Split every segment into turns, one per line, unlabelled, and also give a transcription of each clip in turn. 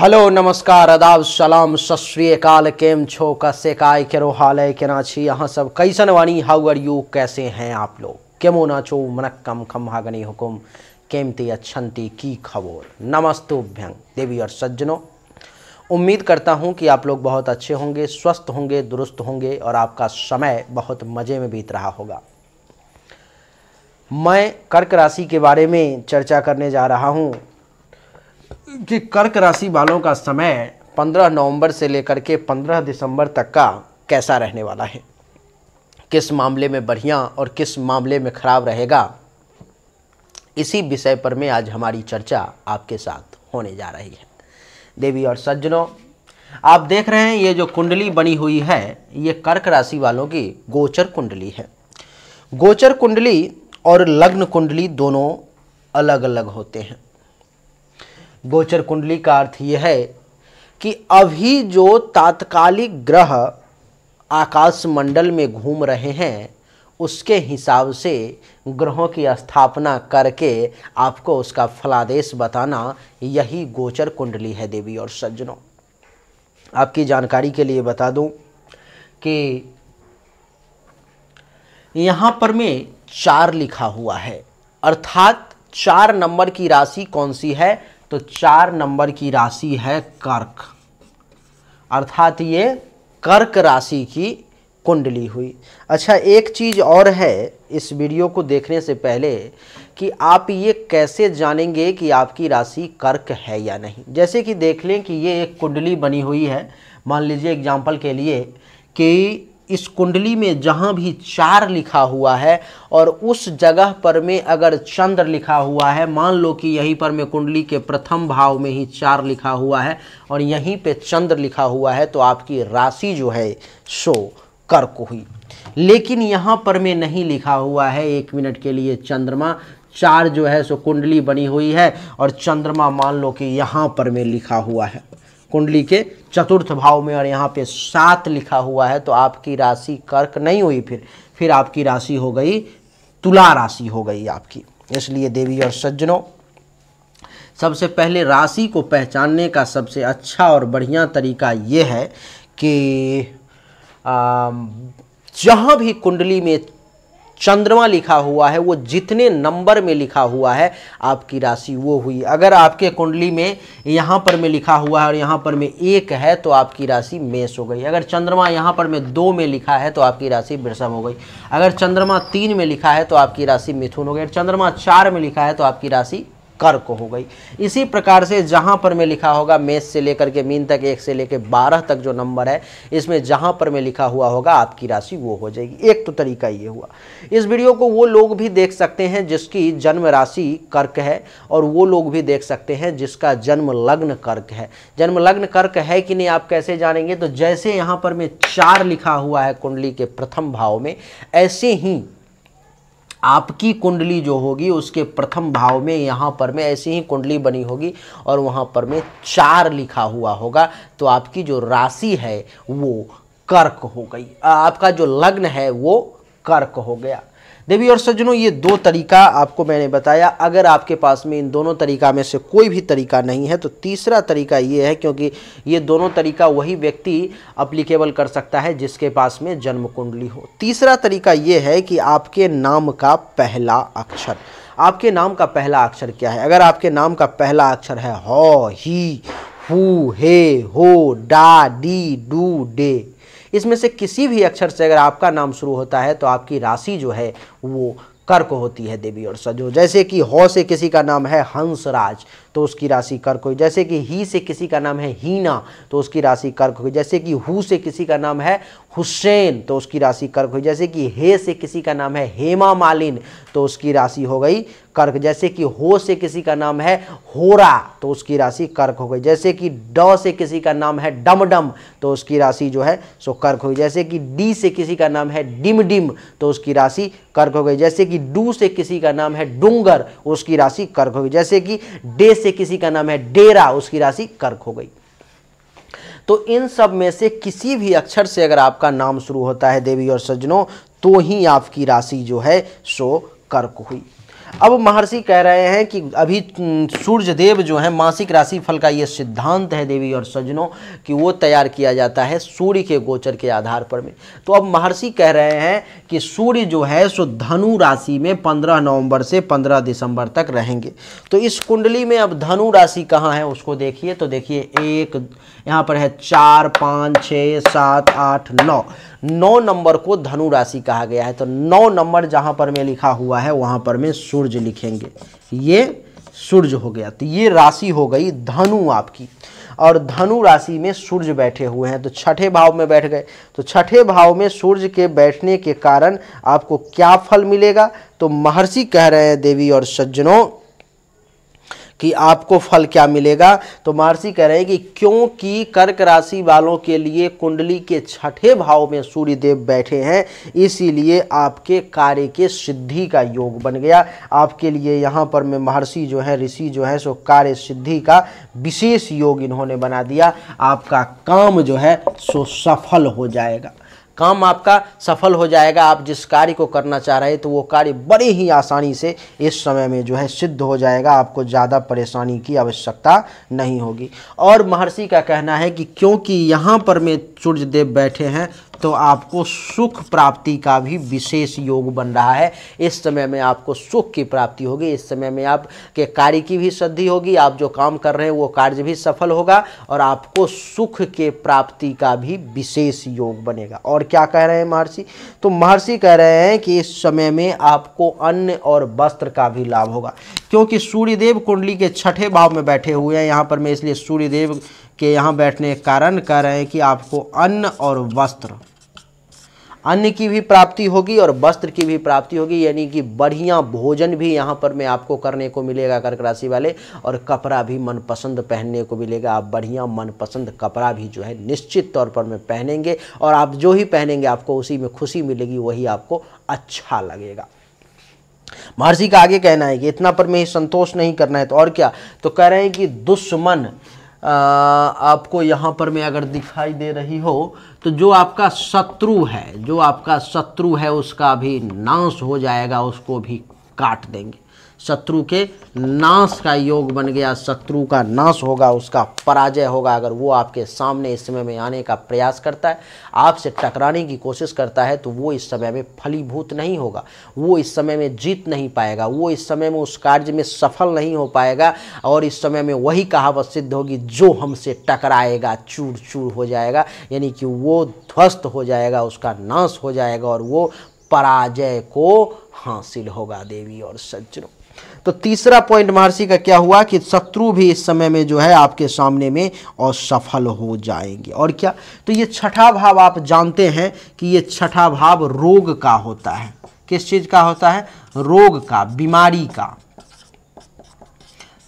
hello नमस्कार अदाब सलाम सतरीकाल केम छो कसे काय केरो हाल है केना छी यहाँ सब कैसन वाणी हाउ आर यू कैसे हैं आप लोग केमो ना छो मनक्कम खम्हागनी हुकुम केमती अच्छंती की खबर नमस्तुभ्यंग देवी और सज्जनों उम्मीद करता हूँ कि आप लोग बहुत अच्छे होंगे स्वस्थ होंगे दुरुस्त होंगे और आपका समय बहुत मज़े में बीत रहा होगा मैं कर्क राशि के बारे में चर्चा करने जा रहा हूँ कि कर्क राशि वालों का समय 15 नवंबर से लेकर के 15 दिसंबर तक का कैसा रहने वाला है किस मामले में बढ़िया और किस मामले में खराब रहेगा इसी विषय पर में आज हमारी चर्चा आपके साथ होने जा रही है देवी और सज्जनों आप देख रहे हैं ये जो कुंडली बनी हुई है ये कर्क राशि वालों की गोचर कुंडली है गोचर कुंडली और लग्न कुंडली दोनों अलग अलग होते हैं गोचर कुंडली का अर्थ यह है कि अभी जो तात्कालिक ग्रह आकाश मंडल में घूम रहे हैं उसके हिसाब से ग्रहों की स्थापना करके आपको उसका फलादेश बताना यही गोचर कुंडली है देवी और सज्जनों आपकी जानकारी के लिए बता दूं कि यहाँ पर में चार लिखा हुआ है अर्थात चार नंबर की राशि कौन सी है तो चार नंबर की राशि है कर्क अर्थात ये कर्क राशि की कुंडली हुई अच्छा एक चीज़ और है इस वीडियो को देखने से पहले कि आप ये कैसे जानेंगे कि आपकी राशि कर्क है या नहीं जैसे कि देख लें कि ये एक कुंडली बनी हुई है मान लीजिए एग्जाम्पल के लिए कि इस कुंडली में जहाँ भी चार लिखा हुआ है और उस जगह पर में अगर चंद्र लिखा हुआ है मान लो कि यहीं पर में कुंडली के प्रथम भाव में ही चार लिखा हुआ है और यहीं पे चंद्र लिखा हुआ है तो आपकी राशि जो है सो कर्क हुई लेकिन यहाँ पर में नहीं लिखा हुआ है एक मिनट के लिए चंद्रमा चार जो है सो कुंडली बनी हुई है और चंद्रमा मान लो कि यहाँ पर में लिखा हुआ है कुंडली के चतुर्थ भाव में और यहाँ पे सात लिखा हुआ है तो आपकी राशि कर्क नहीं हुई फिर फिर आपकी राशि हो गई तुला राशि हो गई आपकी इसलिए देवी और सज्जनों सबसे पहले राशि को पहचानने का सबसे अच्छा और बढ़िया तरीका ये है कि जहाँ भी कुंडली में चंद्रमा लिखा हुआ है वो जितने नंबर में लिखा हुआ है आपकी राशि वो हुई अगर आपके कुंडली में यहाँ पर में लिखा हुआ है और यहाँ पर में एक है तो आपकी राशि मेष हो गई अगर चंद्रमा यहाँ पर में दो में लिखा है तो आपकी राशि वृषभ हो गई अगर चंद्रमा तीन में लिखा है तो आपकी राशि मिथुन हो गई अगर चंद्रमा चार में लिखा है तो आपकी राशि कर्क हो गई इसी प्रकार से जहाँ पर मैं लिखा होगा मेष से लेकर के मीन तक एक से लेकर बारह तक जो नंबर है इसमें जहाँ पर मैं लिखा हुआ होगा आपकी राशि वो हो जाएगी एक तो तरीका ये हुआ इस वीडियो को वो लोग भी देख सकते हैं जिसकी जन्म राशि कर्क है और वो लोग भी देख सकते हैं जिसका जन्म लग्न कर्क है जन्म लग्न कर्क है कि नहीं आप कैसे जानेंगे तो जैसे यहाँ पर मैं चार लिखा हुआ है कुंडली के प्रथम भाव में ऐसे ही आपकी कुंडली जो होगी उसके प्रथम भाव में यहाँ पर में ऐसी ही कुंडली बनी होगी और वहाँ पर में चार लिखा हुआ होगा तो आपकी जो राशि है वो कर्क हो गई आपका जो लग्न है वो कर्क हो गया देवी और सज्जनों ये दो तरीका आपको मैंने बताया अगर आपके पास में इन दोनों तरीका में से कोई भी तरीका नहीं है तो तीसरा तरीका ये है क्योंकि ये दोनों तरीका वही व्यक्ति अप्लीकेबल कर सकता है जिसके पास में जन्म कुंडली हो तीसरा तरीका ये है कि आपके नाम का पहला अक्षर आपके नाम का पहला अक्षर क्या है अगर आपके नाम का पहला अक्षर है हौ ही हु हे हो डा डी डू डे इसमें से किसी भी अक्षर से अगर आपका नाम शुरू होता है तो आपकी राशि जो है वो कर्क होती है देवी और सजो जैसे कि हौ से किसी का नाम है हंसराज तो उसकी राशि कर्क हुई जैसे कि ही से किसी का नाम है हीना तो उसकी राशि कर्क हुई जैसे कि हु से किसी का नाम है हुसैन तो उसकी राशि कर्क हुई जैसे कि हे से किसी का नाम है हेमा मालिन तो उसकी राशि हो गई कर्क जैसे कि हो से किसी का नाम है होरा तो उसकी राशि कर्क हो गई जैसे कि ड से किसी का नाम है डमडम तो उसकी राशि जो है सो कर्क हो गई जैसे कि डी से किसी का नाम है डिम डिम तो उसकी राशि कर्क हो गई जैसे कि डू से किसी का नाम है डूंगर उसकी राशि कर्क हो गई जैसे कि डे से किसी का नाम है डेरा उसकी राशि कर्क हो गई तो इन सब में से किसी भी अक्षर से अगर आपका नाम शुरू होता है देवी और सज्जनों तो ही आपकी राशि जो है सो कर्क हुई अब महर्षि कह रहे हैं कि अभी सूर्यदेव जो है मासिक राशि फल का ये सिद्धांत है देवी और सज्जनों कि वो तैयार किया जाता है सूर्य के गोचर के आधार पर में तो अब महर्षि कह रहे हैं कि सूर्य जो है सो धनु राशि में 15 नवंबर से 15 दिसंबर तक रहेंगे तो इस कुंडली में अब धनु राशि कहाँ है उसको देखिए तो देखिए एक यहाँ पर है चार पाँच छः सात आठ नौ नौ नंबर को धनु राशि कहा गया है तो नौ नंबर जहां पर में लिखा हुआ है वहां पर में सूर्य लिखेंगे ये सूर्य हो गया तो ये राशि हो गई धनु आपकी और धनु राशि में सूर्य बैठे हुए हैं तो छठे भाव में बैठ गए तो छठे भाव में सूर्य के बैठने के कारण आपको क्या फल मिलेगा तो महर्षि कह रहे हैं देवी और सज्जनों कि आपको फल क्या मिलेगा तो महर्षि कह रहे हैं कि क्योंकि कर्क राशि वालों के लिए कुंडली के छठे भाव में सूर्य देव बैठे हैं इसीलिए आपके कार्य के सिद्धि का योग बन गया आपके लिए यहाँ पर मैं महर्षि जो है ऋषि जो है सो कार्य सिद्धि का विशेष योग इन्होंने बना दिया आपका काम जो है सो सफल हो जाएगा काम आपका सफल हो जाएगा आप जिस कार्य को करना चाह रहे तो वो कार्य बड़ी ही आसानी से इस समय में जो है सिद्ध हो जाएगा आपको ज़्यादा परेशानी की आवश्यकता नहीं होगी और महर्षि का कहना है कि क्योंकि यहाँ पर में सूर्यदेव बैठे हैं तो आपको सुख प्राप्ति का भी विशेष योग बन रहा है इस समय में आपको सुख की प्राप्ति होगी इस समय में आप के कार्य की भी सिद्धि होगी आप जो काम कर रहे हैं वो कार्य भी सफल होगा और आपको सुख के प्राप्ति का भी विशेष योग बनेगा और क्या कह रहे हैं महर्षि तो महर्षि कह रहे हैं कि इस समय में आपको अन्न और वस्त्र का भी लाभ होगा क्योंकि सूर्यदेव कुंडली के छठे भाव में बैठे हुए हैं यहाँ पर मैं इसलिए सूर्यदेव के यहाँ बैठने के कारण कह रहे हैं कि आपको अन्न और वस्त्र अन्न की भी प्राप्ति होगी और वस्त्र की भी प्राप्ति होगी यानी कि बढ़िया भोजन भी यहाँ पर मैं आपको करने को मिलेगा कर्क राशि वाले और कपड़ा भी मनपसंद पहनने को मिलेगा आप बढ़िया मनपसंद कपड़ा भी जो है निश्चित तौर पर मैं पहनेंगे और आप जो ही पहनेंगे आपको उसी में खुशी मिलेगी वही आपको अच्छा लगेगा महर्षि का आगे कहना है कि इतना पर मैं संतोष नहीं करना है तो और क्या तो कह रहे हैं कि दुश्मन आपको यहाँ पर मैं अगर दिखाई दे रही हो तो जो आपका शत्रु है जो आपका शत्रु है उसका भी नाश हो जाएगा उसको भी काट देंगे शत्रु के नाश का योग बन गया शत्रु का नाश होगा उसका पराजय होगा अगर वो आपके सामने इस समय में आने का प्रयास करता है आपसे टकराने की कोशिश करता है तो वो इस समय में फलीभूत नहीं होगा वो इस समय में जीत नहीं पाएगा वो इस समय में उस कार्य में सफल नहीं हो पाएगा और इस समय में वही कहावत सिद्ध होगी जो हमसे टकराएगा चूर चूर हो जाएगा यानी कि वो ध्वस्त हो जाएगा उसका नाश हो जाएगा और वो पराजय को हासिल होगा देवी और सज्जनों तो तीसरा पॉइंट महर्षि का क्या हुआ कि शत्रु भी इस समय में जो है आपके सामने में असफल हो जाएंगे और क्या तो ये छठा भाव आप जानते हैं कि ये छठा भाव रोग का होता है किस चीज़ का होता है रोग का बीमारी का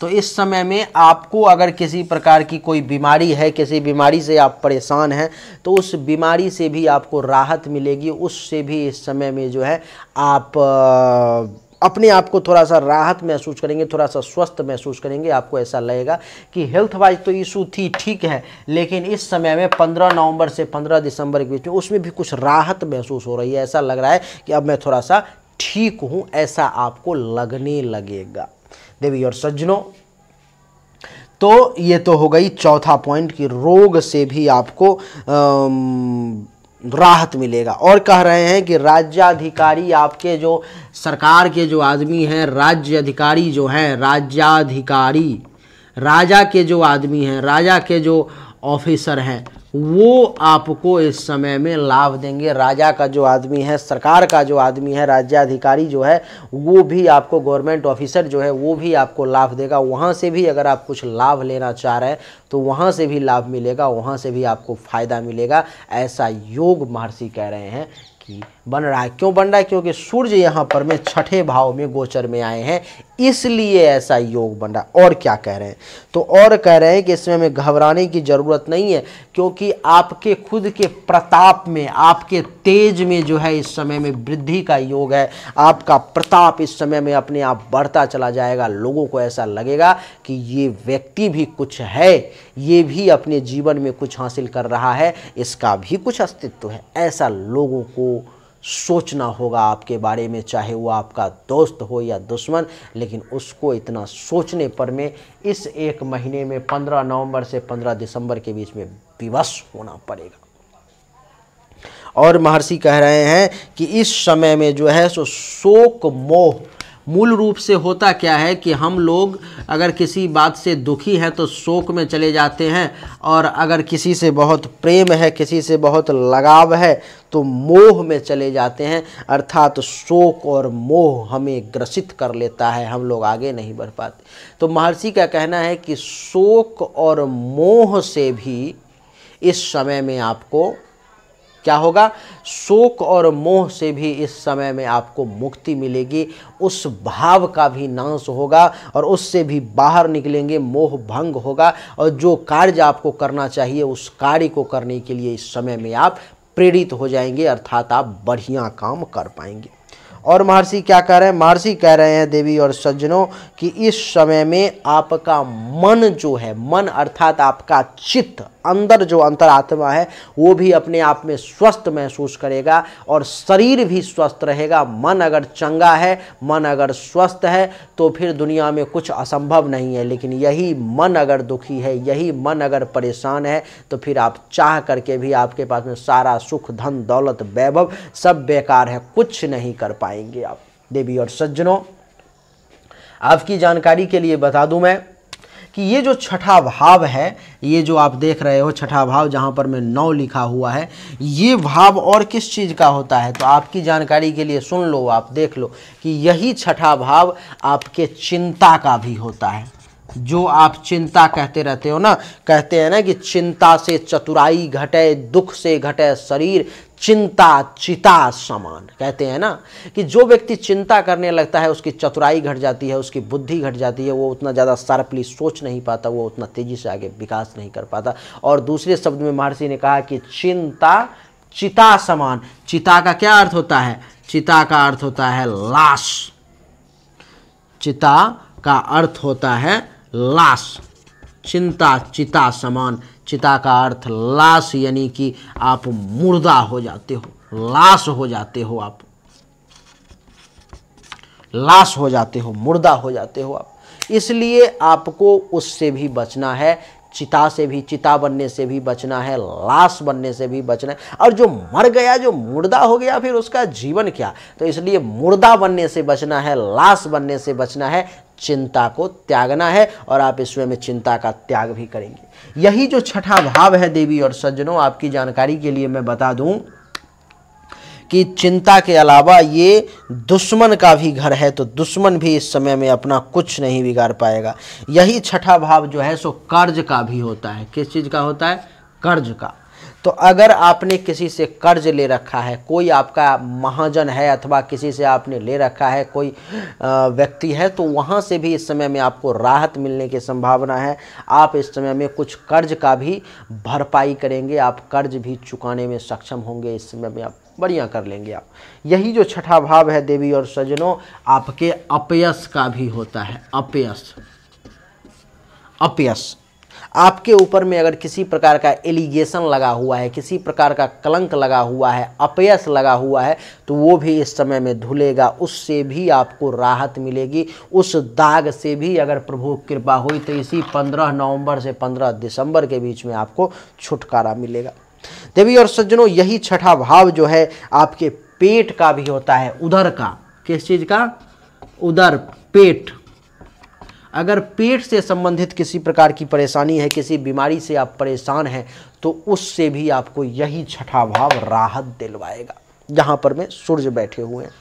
तो इस समय में आपको अगर किसी प्रकार की कोई बीमारी है किसी बीमारी से आप परेशान हैं तो उस बीमारी से भी आपको राहत मिलेगी उससे भी इस समय में जो है आप अपने आप को थोड़ा सा राहत महसूस करेंगे थोड़ा सा स्वस्थ महसूस करेंगे आपको ऐसा लगेगा कि हेल्थ वाइज तो इशू थी ठीक है लेकिन इस समय में 15 नवंबर से 15 दिसंबर के बीच में उसमें भी कुछ राहत महसूस हो रही है ऐसा लग रहा है कि अब मैं थोड़ा सा ठीक हूँ ऐसा आपको लगने लगेगा देवी और सज्जनों तो ये तो हो गई चौथा पॉइंट कि रोग से भी आपको राहत मिलेगा और कह रहे हैं कि राज्याधिकारी आपके जो सरकार के जो आदमी हैं राज्य अधिकारी जो हैं राज्याधिकारी राजा के जो आदमी हैं राजा के जो ऑफिसर हैं वो आपको इस समय में लाभ देंगे राजा का जो आदमी है सरकार का जो आदमी है राज्याधिकारी जो है वो भी आपको गवर्नमेंट ऑफिसर जो है वो भी आपको लाभ देगा वहाँ से भी अगर आप कुछ लाभ लेना चाह रहे हैं तो वहाँ से भी लाभ मिलेगा वहाँ से भी आपको फ़ायदा मिलेगा ऐसा योग महर्षि कह रहे हैं कि बन रहा है क्यों बन रहा है क्योंकि सूर्य यहाँ पर में छठे भाव में गोचर में आए हैं इसलिए ऐसा योग बन रहा है और क्या कह रहे हैं तो और कह रहे हैं कि इसमें हमें घबराने की ज़रूरत नहीं है क्योंकि आपके खुद के प्रताप में आपके तेज में जो है इस समय में वृद्धि का योग है आपका प्रताप इस समय में अपने आप बढ़ता चला जाएगा लोगों को ऐसा लगेगा कि ये व्यक्ति भी कुछ है ये भी अपने जीवन में कुछ हासिल कर रहा है इसका भी कुछ अस्तित्व है ऐसा लोगों को सोचना होगा आपके बारे में चाहे वो आपका दोस्त हो या दुश्मन लेकिन उसको इतना सोचने पर में इस एक महीने में 15 नवंबर से 15 दिसंबर के बीच में विवश होना पड़ेगा और महर्षि कह रहे हैं कि इस समय में जो है सो शोक मोह मूल रूप से होता क्या है कि हम लोग अगर किसी बात से दुखी हैं तो शोक में चले जाते हैं और अगर किसी से बहुत प्रेम है किसी से बहुत लगाव है तो मोह में चले जाते हैं अर्थात तो शोक और मोह हमें ग्रसित कर लेता है हम लोग आगे नहीं बढ़ पाते तो महर्षि का कहना है कि शोक और मोह से भी इस समय में आपको क्या होगा शोक और मोह से भी इस समय में आपको मुक्ति मिलेगी उस भाव का भी नाश होगा और उससे भी बाहर निकलेंगे मोह भंग होगा और जो कार्य आपको करना चाहिए उस कार्य को करने के लिए इस समय में आप प्रेरित हो जाएंगे अर्थात आप बढ़िया काम कर पाएंगे और महर्षि क्या कह रहे हैं महर्षि कह रहे हैं देवी और सज्जनों कि इस समय में आपका मन जो है मन अर्थात आपका चित्त अंदर जो अंतरात्मा है वो भी अपने आप में स्वस्थ महसूस करेगा और शरीर भी स्वस्थ रहेगा मन अगर चंगा है मन अगर स्वस्थ है तो फिर दुनिया में कुछ असंभव नहीं है लेकिन यही मन अगर दुखी है यही मन अगर परेशान है तो फिर आप चाह करके भी आपके पास में सारा सुख धन दौलत वैभव सब बेकार है कुछ नहीं कर पाए पाएंगे आप देवी और सज्जनों आपकी जानकारी के लिए बता दूं मैं कि ये जो छठा भाव है ये जो आप देख रहे हो छठा भाव जहाँ पर मैं नौ लिखा हुआ है ये भाव और किस चीज़ का होता है तो आपकी जानकारी के लिए सुन लो आप देख लो कि यही छठा भाव आपके चिंता का भी होता है जो आप चिंता कहते रहते हो ना कहते हैं ना कि चिंता से चतुराई घटे दुख से घटे शरीर चिंता चिता समान कहते हैं ना कि जो व्यक्ति चिंता करने लगता है उसकी चतुराई घट जाती है उसकी बुद्धि घट जाती है वो उतना ज़्यादा शार्पली सोच नहीं पाता वो उतना तेज़ी से आगे विकास नहीं कर पाता और दूसरे शब्द में महर्षि ने कहा कि चिंता चिता समान चिता का क्या अर्थ होता है चिता का अर्थ होता है लाश चिता का अर्थ होता है लाश चिंता चिता समान चिता का अर्थ लाश यानी कि आप मुर्दा हो जाते हो लाश हो जाते हो आप लाश हो जाते हो मुर्दा हो जाते हो आप इसलिए आपको उससे भी बचना है चिता से भी चिता बनने से भी बचना है लाश बनने से भी बचना है और जो मर गया जो मुर्दा हो गया फिर उसका जीवन क्या तो इसलिए मुर्दा बनने से बचना है लाश बनने से बचना है चिंता को त्यागना है और आप इसमें में चिंता का त्याग भी करेंगे यही जो छठा भाव है देवी और सज्जनों आपकी जानकारी के लिए मैं बता दूं कि चिंता के अलावा ये दुश्मन का भी घर है तो दुश्मन भी इस समय में अपना कुछ नहीं बिगाड़ पाएगा यही छठा भाव जो है सो कर्ज का भी होता है किस चीज़ का होता है कर्ज का तो अगर आपने किसी से कर्ज ले रखा है कोई आपका महाजन है अथवा किसी से आपने ले रखा है कोई व्यक्ति है तो वहाँ से भी इस समय में आपको राहत मिलने की संभावना है आप इस समय में कुछ कर्ज का भी भरपाई करेंगे आप कर्ज भी चुकाने में सक्षम होंगे इस समय में आप बढ़िया कर लेंगे आप यही जो छठा भाव है देवी और सजनों आपके अपयस का भी होता है अपयस अपयस आपके ऊपर में अगर किसी प्रकार का एलिगेशन लगा हुआ है किसी प्रकार का कलंक लगा हुआ है अपयस लगा हुआ है तो वो भी इस समय में धुलेगा उससे भी आपको राहत मिलेगी उस दाग से भी अगर प्रभु कृपा हुई तो इसी 15 नवंबर से 15 दिसंबर के बीच में आपको छुटकारा मिलेगा देवी और सज्जनों यही छठा भाव जो है आपके पेट का भी होता है उधर का किस चीज़ का उधर पेट अगर पेट से संबंधित किसी प्रकार की परेशानी है किसी बीमारी से आप परेशान हैं तो उससे भी आपको यही छठा भाव राहत दिलवाएगा जहां पर मैं सूर्य बैठे हुए हैं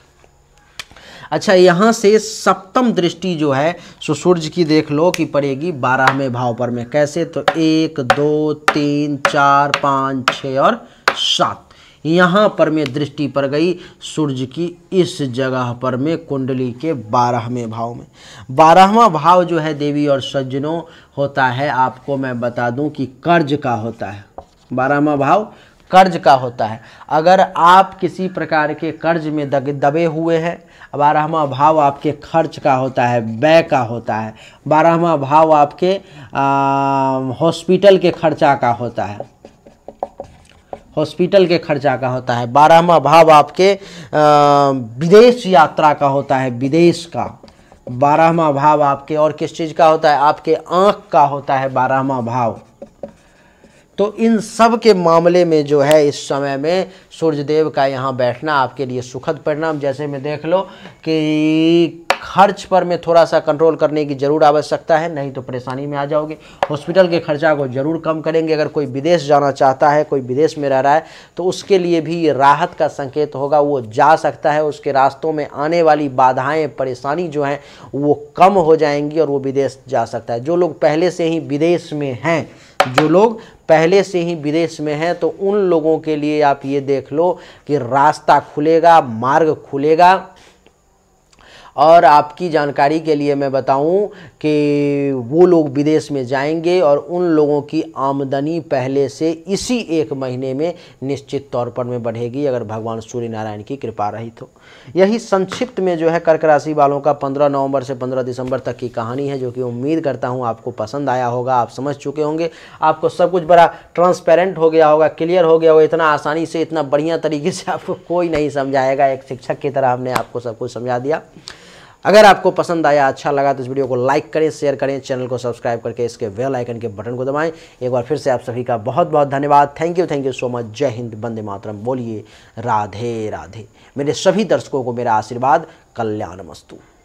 अच्छा यहाँ से सप्तम दृष्टि जो है सो सूर्य की देख लो कि पड़ेगी बारहवें भाव पर में कैसे तो एक दो तीन चार पाँच छः और सात यहाँ पर में दृष्टि पर गई सूर्य की इस जगह पर में कुंडली के बारहवें भाव में बारहवा भाव जो है देवी और सज्जनों होता है आपको मैं बता दूं कि कर्ज का होता है बारहवा भाव कर्ज का होता है अगर आप किसी प्रकार के कर्ज में दबे हुए हैं बारहवा भाव आपके खर्च का होता है व्यय का होता है बारहवा भाव आपके हॉस्पिटल के खर्चा का होता है हॉस्पिटल के खर्चा का होता है बारहवा भाव आपके विदेश यात्रा का होता है विदेश का बारहवा भाव आपके और किस चीज़ का होता है आपके आँख का होता है बारहवा भाव तो इन सब के मामले में जो है इस समय में सूर्यदेव का यहाँ बैठना आपके लिए सुखद परिणाम जैसे में देख लो कि खर्च पर में थोड़ा सा कंट्रोल करने की ज़रूर आवश्यकता है नहीं तो परेशानी में आ जाओगे हॉस्पिटल के खर्चा को ज़रूर कम करेंगे अगर कोई विदेश जाना चाहता है कोई विदेश में रह रहा है तो उसके लिए भी राहत का संकेत होगा वो जा सकता है उसके रास्तों में आने वाली बाधाएं परेशानी जो हैं वो कम हो जाएंगी और वो विदेश जा सकता है जो लोग पहले से ही विदेश में हैं जो लोग पहले से ही विदेश में हैं तो उन लोगों के लिए आप ये देख लो कि रास्ता खुलेगा मार्ग खुलेगा और आपकी जानकारी के लिए मैं बताऊं कि वो लोग विदेश में जाएंगे और उन लोगों की आमदनी पहले से इसी एक महीने में निश्चित तौर पर में बढ़ेगी अगर भगवान सूर्य नारायण की कृपा रही तो यही संक्षिप्त में जो है कर्क राशि वालों का 15 नवंबर से 15 दिसंबर तक की कहानी है जो कि उम्मीद करता हूँ आपको पसंद आया होगा आप समझ चुके होंगे आपको सब कुछ बड़ा ट्रांसपेरेंट हो गया होगा क्लियर हो गया होगा इतना आसानी से इतना बढ़िया तरीके से आपको कोई नहीं समझाएगा एक शिक्षक की तरह हमने आपको सब कुछ समझा दिया अगर आपको पसंद आया अच्छा लगा तो इस वीडियो को लाइक करें शेयर करें चैनल को सब्सक्राइब करके इसके वेल आइकन के बटन को दबाएं एक बार फिर से आप सभी का बहुत बहुत धन्यवाद thank you thank you so much जय हिंद बंदे मातरम बोलिए राधे राधे मेरे सभी दर्शकों को मेरा आशीर्वाद कल्याण